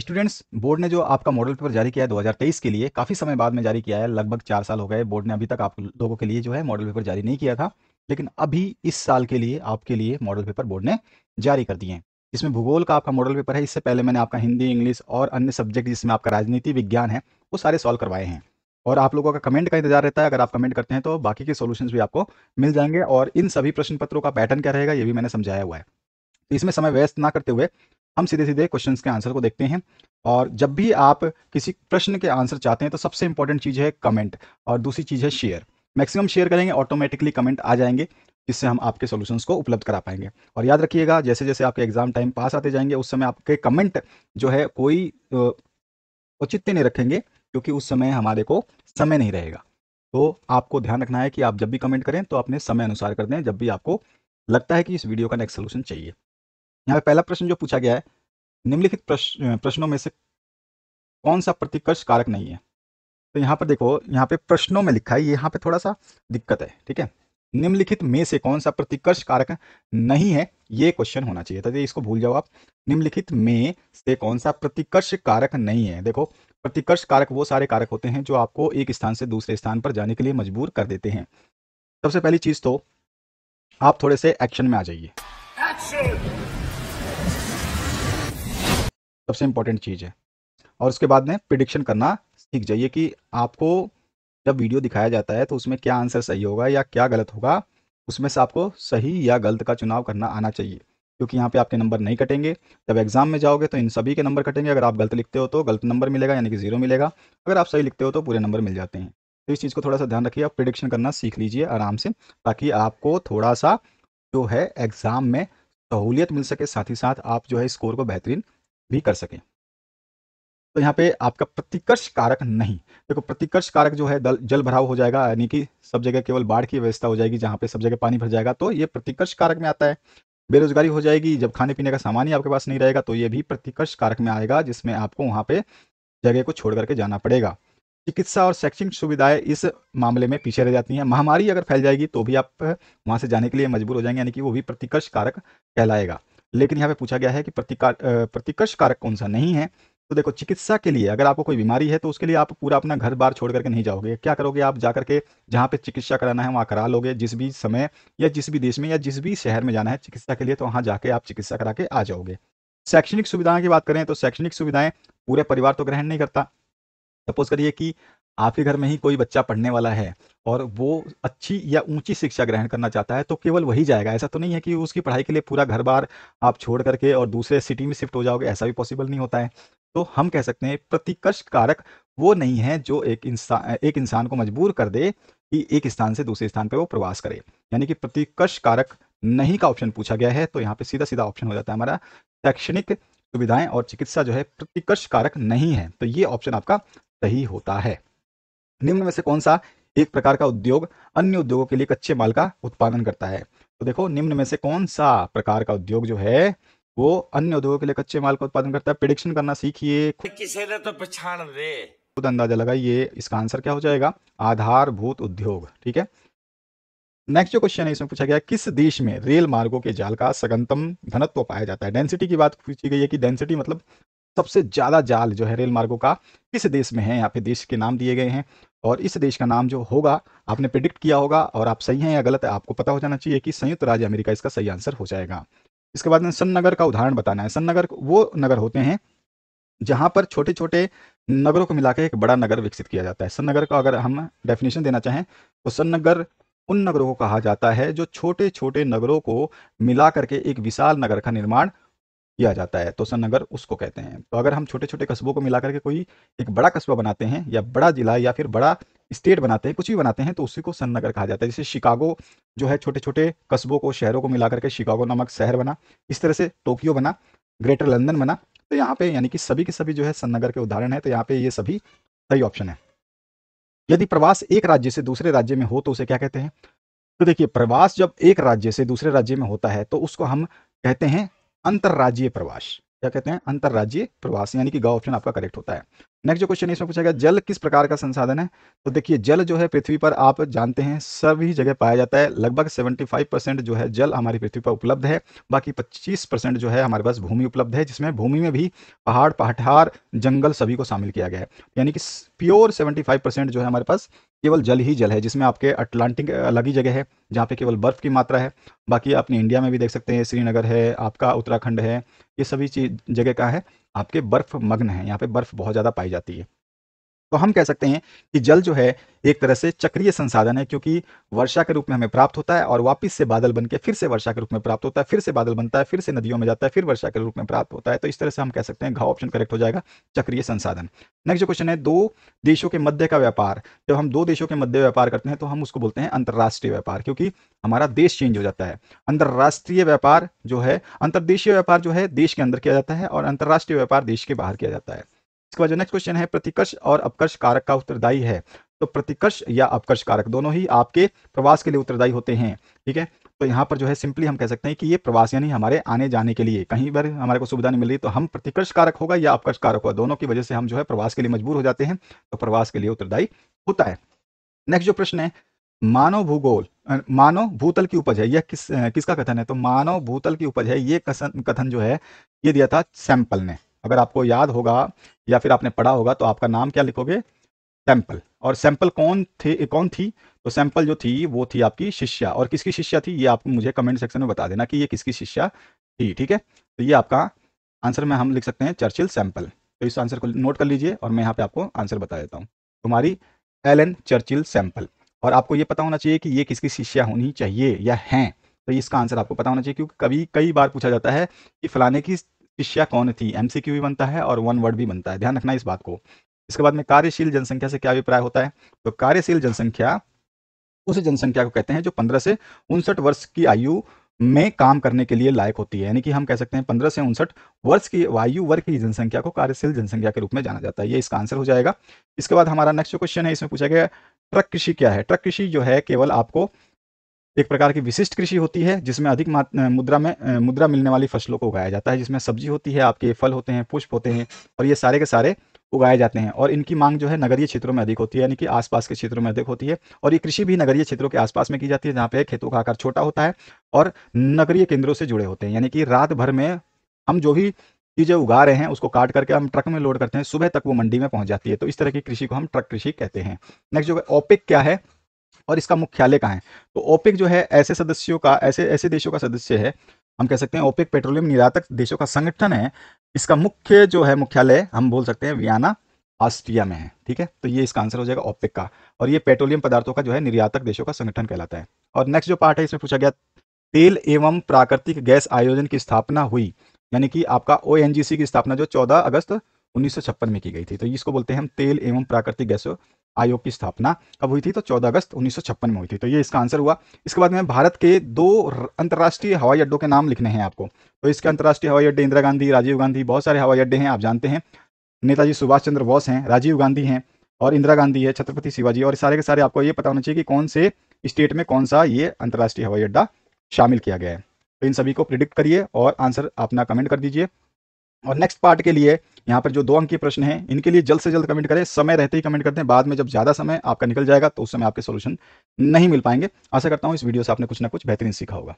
students board ने जो आपका मॉडल पेपर जारी किया है 2023 के लिए काफ़ी समय बाद में जारी किया है लगभग चार साल हो गए बोर्ड ने अभी तक आप लोगों के लिए जो है मॉडल पेपर जारी नहीं किया था लेकिन अभी इस साल के लिए आपके लिए मॉडल पेपर बोर्ड ने जारी कर दिए हैं इसमें भूगोल का आपका मॉडल पेपर है इससे पहले मैंने आपका हिंदी इंग्लिश और अन्य सब्जेक्ट जिसमें आपका राजनीति विज्ञान है वो सारे सॉल्व करवाए हैं और आप लोगों का कमेंट का इंतजार रहता है अगर आप कमेंट करते हैं तो बाकी के सॉल्यूशंस भी आपको मिल जाएंगे और इन सभी प्रश्न पत्रों का पैटर्न क्या रहेगा ये भी मैंने समझाया हुआ है तो इसमें समय व्यस्त ना करते हुए हम सीधे सीधे क्वेश्चन के आंसर को देखते हैं और जब भी आप किसी प्रश्न के आंसर चाहते हैं तो सबसे इंपॉर्टेंट चीज़ है कमेंट और दूसरी चीज़ है शेयर मैक्सिमम शेयर करेंगे ऑटोमेटिकली कमेंट आ जाएंगे जिससे हम आपके सॉल्यूशंस को उपलब्ध करा पाएंगे और याद रखिएगा जैसे जैसे आपके एग्जाम टाइम पास आते जाएंगे उस समय आपके कमेंट जो है कोई औचित्य नहीं रखेंगे क्योंकि उस समय हमारे को समय नहीं रहेगा तो आपको ध्यान रखना है कि आप जब भी कमेंट करें तो अपने समय अनुसार कर दें जब भी आपको लगता है कि इस वीडियो का नेक्स्ट सोल्यूशन चाहिए यहाँ पे पहला प्रश्न जो पूछा गया है निम्नलिखित प्रश्न प्रश्नों में से कौन सा प्रतिकर्ष कारक नहीं है तो यहाँ पर देखो यहाँ पे प्रश्नों में लिखा है यहाँ पे थोड़ा सा दिक्कत है ठीक है निम्नलिखित में से कौन सा प्रतिकर्ष कारक नहीं है ये क्वेश्चन होना चाहिए था तो इसको भूल जाओ आप निम्नलिखित में से कौन सा प्रतिकर्ष कारक नहीं है देखो प्रतिकर्ष कारक वो सारे कारक होते हैं जो आपको एक स्थान से दूसरे स्थान पर जाने के लिए मजबूर कर देते हैं सबसे पहली चीज तो आप थोड़े से एक्शन में आ जाइए सबसे इंपॉर्टेंट चीज़ है और उसके बाद में प्रिडिक्शन करना सीख जाइए कि आपको जब वीडियो दिखाया जाता है तो उसमें क्या आंसर सही होगा या क्या गलत होगा उसमें से आपको सही या गलत का चुनाव करना आना चाहिए क्योंकि यहाँ पे आपके नंबर नहीं कटेंगे जब एग्जाम में जाओगे तो इन सभी के नंबर कटेंगे अगर आप गलत लिखते हो तो गलत नंबर मिलेगा यानी कि जीरो मिलेगा अगर आप सही लिखते हो तो पूरे नंबर मिल जाते हैं तो इस चीज़ को थोड़ा सा ध्यान रखिए आप प्रिडिक्शन करना सीख लीजिए आराम से ताकि आपको थोड़ा सा जो है एग्ज़ाम में सहूलियत मिल सके साथ ही साथ आप जो है स्कोर को बेहतरीन भी कर सकें तो यहाँ पे आपका प्रतिकर्ष कारक नहीं देखो प्रतिकर्ष कारक जो है दल, जल भराव हो जाएगा यानी कि सब जगह केवल बाढ़ की व्यवस्था हो जाएगी जहाँ पे सब जगह पानी भर जाएगा तो ये प्रतिकर्ष कारक में आता है बेरोजगारी हो जाएगी जब खाने पीने का सामान ही आपके पास नहीं रहेगा तो ये भी प्रतिकर्ष कारक में आएगा जिसमें आपको वहाँ पे जगह को छोड़ करके जाना पड़ेगा चिकित्सा और शैक्षणिक सुविधाएं इस मामले में पीछे रह जाती हैं महामारी अगर फैल जाएगी तो भी आप वहाँ से जाने के लिए मजबूर हो जाएंगे यानी कि वो भी प्रतिकर्ष कारक कहलाएगा लेकिन यहाँ पे पूछा गया है कि प्रतिकर्ष कारक कौन सा नहीं है तो देखो चिकित्सा के लिए अगर आपको कोई बीमारी है तो उसके लिए आप पूरा अपना घर बार छोड़ करके नहीं जाओगे क्या करोगे आप जाकर के जहाँ पे चिकित्सा कराना है वहाँ करा लोगे जिस भी समय या जिस भी देश में या जिस भी शहर में जाना है चिकित्सा के लिए तो वहाँ जाके आप चिकित्सा करा के आ जाओगे शैक्षणिक सुविधाएं की बात करें तो शैक्षणिक सुविधाएं पूरे परिवार तो ग्रहण नहीं करता सपोज करिए कि आपके घर में ही कोई बच्चा पढ़ने वाला है और वो अच्छी या ऊंची शिक्षा ग्रहण करना चाहता है तो केवल वही जाएगा ऐसा तो नहीं है कि उसकी पढ़ाई के लिए पूरा घर बार आप छोड़ करके और दूसरे सिटी में शिफ्ट हो जाओगे ऐसा भी पॉसिबल नहीं होता है तो हम कह सकते हैं प्रतिकर्ष कारक वो नहीं है जो एक इंसान एक इंसान को मजबूर कर दे कि एक स्थान से दूसरे स्थान पर वो प्रवास करे यानी कि प्रतिकर्ष कारक नहीं का ऑप्शन पूछा गया है तो यहाँ पे सीधा सीधा ऑप्शन हो जाता है हमारा शैक्षणिक सुविधाएं और चिकित्सा जो है प्रतिकर्ष कारक नहीं है तो ये ऑप्शन आपका सही होता है निम्न में से कौन सा एक प्रकार का उद्योग अन्य उद्योगों के लिए कच्चे माल का उत्पादन करता है तो देखो निम्न में से कौन सा प्रकार का उद्योग जो है वो अन्य उद्योगों के लिए कच्चे माल का उत्पादन करता है प्रिडिक्शन करना सीखिए तो पहचान रे खुद अंदाजा लगाइए इसका आंसर क्या हो जाएगा आधारभूत उद्योग ठीक है नेक्स्ट जो क्वेश्चन है इसमें पूछा गया किस देश में रेल मार्गों के जाल का सघनतम घनत्व पाया जाता है डेंसिटी की बात पूछी गई है कि डेंसिटी मतलब सबसे ज़्यादा जाल जो है रेल मार्गो का किस देश में है यहाँ पे देश के नाम दिए गए हैं और इस देश का नाम जो होगा आपने प्रिडिक्ट किया होगा और आप सही हैं या गलत है आपको पता हो जाना चाहिए कि संयुक्त राज्य अमेरिका इसका सही आंसर हो जाएगा इसके बाद में सन्नगर का उदाहरण बताना है सन्नगर वो नगर होते हैं जहां पर छोटे छोटे नगरों को मिलाकर एक बड़ा नगर विकसित किया जाता है सन्नगर का अगर हम डेफिनेशन देना चाहें तो सन्नगर उन नगरों को कहा जाता है जो छोटे छोटे नगरों को मिला करके एक विशाल नगर का निर्माण किया जाता है तोसन नगर उसको कहते हैं तो अगर हम छोटे छोटे कस्बों को मिलाकर के कोई एक बड़ा कस्बा बनाते हैं या बड़ा जिला या फिर बड़ा स्टेट बनाते हैं कुछ भी बनाते हैं तो उसी को सन नगर कहा जाता है जैसे शिकागो जो है छोटे छोटे कस्बों को शहरों को मिलाकर के शिकागो नामक शहर बना इस तरह से टोक्यो बना ग्रेटर लंदन बना तो यहाँ पे यानी कि सभी के सभी जो है सन नगर के उदाहरण है तो यहाँ पे ये सभी सही ऑप्शन है यदि प्रवास एक राज्य से दूसरे राज्य में हो तो उसे क्या कहते हैं तो देखिए प्रवास जब एक राज्य से दूसरे राज्य में होता है तो उसको हम कहते हैं अंतर्राज्यीय प्रवास क्या कहते हैं अंतर्राज्यीय प्रवास यानी कि ग ऑप्शन आपका करेक्ट होता है नेक्स्ट जो क्वेश्चन इसमें पूछा गया जल किस प्रकार का संसाधन है तो देखिए जल जो है पृथ्वी पर आप जानते हैं सभी जगह पाया जाता है लगभग 75 परसेंट जो है जल हमारी पृथ्वी पर उपलब्ध है बाकी 25 परसेंट जो है हमारे पास भूमि उपलब्ध है जिसमें भूमि में भी पहाड़ पहाठार जंगल सभी को शामिल किया गया है यानी कि प्योर सेवेंटी जो है हमारे पास केवल जल ही जल है जिसमें आपके अटलांटिक अलग ही जगह है जहाँ पे केवल बर्फ़ की मात्रा है बाकी अपने इंडिया में भी देख सकते हैं श्रीनगर है आपका उत्तराखंड है ये सभी चीज जगह का है आपके बर्फ़ मग्न हैं यहाँ पे बर्फ़ बहुत ज़्यादा पाई जाती है तो हम कह सकते हैं कि जल जो है एक तरह से चक्रीय संसाधन है क्योंकि वर्षा के रूप में हमें प्राप्त होता है और वापस से बादल बन के फिर से वर्षा के रूप में प्राप्त होता है फिर से बादल बनता है फिर से नदियों में जाता है फिर वर्षा के रूप में प्राप्त होता है तो इस तरह से हम कह सकते हैं घाव ऑप्शन करेक्ट हो जाएगा चक्रीय संसाधन नेक्स्ट जो क्वेश्चन है दो देशों के मध्य का व्यापार जब हम दो देशों के मध्य व्यापार करते हैं तो हम उसको बोलते हैं अंतर्राष्ट्रीय व्यापार क्योंकि हमारा देश चेंज हो जाता है अंतर्राष्ट्रीय व्यापार जो है अंतर्देशीय व्यापार जो है देश के अंदर किया जाता है और अंतर्राष्ट्रीय व्यापार देश के बाहर किया जाता है इसके बाद जो नेक्स्ट क्वेश्चन है प्रतिकर्ष और अपकर्ष कारक का उत्तरदायी है तो प्रतिकर्ष या अपकर्ष कारक दोनों ही आपके प्रवास के लिए उत्तरदायी होते हैं ठीक है तो यहाँ पर जो है सिंपली हम कह सकते हैं कि ये प्रवास यानी हमारे आने जाने के लिए कहीं पर हमारे को सुविधा नहीं मिल रही तो हम प्रतिकर्ष कारक होगा या अपकर्ष कारक होगा दोनों की वजह से हम जो है प्रवास के लिए मजबूर हो जाते हैं तो प्रवास के लिए उत्तरदायी होता है नेक्स्ट जो प्रश्न है मानव भूगोल मानव भूतल की उपज है यह किस किसका कथन है तो मानव भूतल की उपज है ये कथन जो है ये दिया था सैंपल ने अगर आपको याद होगा या फिर आपने पढ़ा होगा तो आपका नाम क्या लिखोगे सैंपल और सैंपल कौन थे कौन थी तो सैंपल जो थी वो थी आपकी शिष्या और किसकी शिष्या थी ये आप मुझे कमेंट सेक्शन में बता देना कि ये किसकी शिष्या थी ठीक है तो ये आपका आंसर में हम लिख सकते हैं चर्चिल सैंपल तो इस आंसर को नोट कर लीजिए और मैं यहाँ पे आपको आंसर बता देता हूँ तुम्हारी एलन चर्चिल सैंपल और आपको ये पता होना चाहिए कि ये किसकी शिष्या होनी चाहिए या हैं तो इसका आंसर आपको पता होना चाहिए क्योंकि कभी कई बार पूछा जाता है कि फलाने की शिष्या कौन थी एमसीक्यू भी बनता है और वन वर्ड भी बनता है ध्यान रखना इस बात को इसके बाद में कार्यशील जनसंख्या से क्या अभिप्राय होता है तो कार्यशील जनसंख्या उस जनसंख्या को कहते हैं जो पंद्रह से उनसठ वर्ष की आयु में काम करने के लिए लायक होती है यानी कि हम कह सकते हैं पंद्रह से उनसठ वर्ष की वायु वर्ग की जनसंख्या को कार्यशील जनसंख्या के रूप में जाना जाता है ये इसका आंसर हो जाएगा इसके बाद हमारा नेक्स्ट क्वेश्चन है इसमें पूछा गया ट्रक कृषि क्या है ट्रक कृषि जो है केवल आपको एक प्रकार की विशिष्ट कृषि होती है जिसमें अधिक मुद्रा में मुद्रा मिलने वाली फसलों को उगाया जाता है जिसमें सब्जी होती है आपके फल होते हैं पुष्प होते हैं और ये सारे के सारे उगाए जाते हैं और इनकी मांग जो है नगरीय क्षेत्रों में अधिक होती है यानी कि आसपास के क्षेत्रों में अधिक होती है और ये कृषि भी नगरीय क्षेत्रों के आसपास में की जाती है जहाँ पे खेतों का आकार छोटा होता है और नगरीय केंद्रों से जुड़े होते हैं यानी कि रात भर में हम जो भी चीज़ें उगा रहे हैं उसको काट करके हम ट्रक में लोड करते हैं सुबह तक वो मंडी में पहुंच जाती है तो इस तरह की कृषि को हम ट्रक कृषि कहते हैं नेक्स्ट जो है ओपिक क्या है और इसका मुख्यालय कहाँ है तो ओपेक जो है ऐसे सदस्यों का ऐसे ऐसे देशों का सदस्य है हम कह सकते हैं ओपेक पेट्रोलियम निर्यातक देशों का संगठन है इसका मुख्य जो है मुख्यालय हम बोल सकते हैं वियाना ऑस्ट्रिया में है ठीक है तो ये इसका आंसर हो जाएगा ओपेक का और ये पेट्रोलियम पदार्थों का जो है निर्यातक देशों का संगठन कहलाता है और नेक्स्ट जो पार्ट है इसमें पूछा गया तेल एवं प्राकृतिक गैस आयोजन की स्थापना हुई यानी कि आपका ओ की स्थापना जो चौदह अगस्त 1956 में की गई थी तो इसको बोलते हैं हम तेल एवं प्राकृतिक गैसों आयोग की स्थापना कब हुई थी तो 14 अगस्त उन्नीस में हुई थी तो ये इसका आंसर हुआ इसके बाद में भारत के दो अंतर्राष्ट्रीय हवाई अड्डों के नाम लिखने हैं आपको तो इसके अंतर्राष्ट्रीय हवाई अड्डे इंदिरा गांधी राजीव गांधी बहुत सारे हवाई अड्डे हैं आप जानते हैं नेताजी सुभाष चंद्र बोस हैं राजीव गांधी हैं और इंदिरा गांधी है छत्रपति शिवाजी और सारे के सारे आपको ये पता होना चाहिए कि कौन से स्टेट में कौन सा ये अंतर्राष्ट्रीय हवाई अड्डा शामिल किया गया है तो इन सभी को प्रिडिक्ट करिए और आंसर अपना कमेंट कर दीजिए और नेक्स्ट पार्ट के लिए यहाँ पर जो दो अंक के प्रश्न हैं इनके लिए जल्द से जल्द कमेंट करें समय रहते ही कमेंट करते हैं बाद में जब ज़्यादा समय आपका निकल जाएगा तो उस समय आपके सोल्यूशन नहीं मिल पाएंगे आशा करता हूँ इस वीडियो से आपने कुछ ना कुछ बेहतरीन सीखा होगा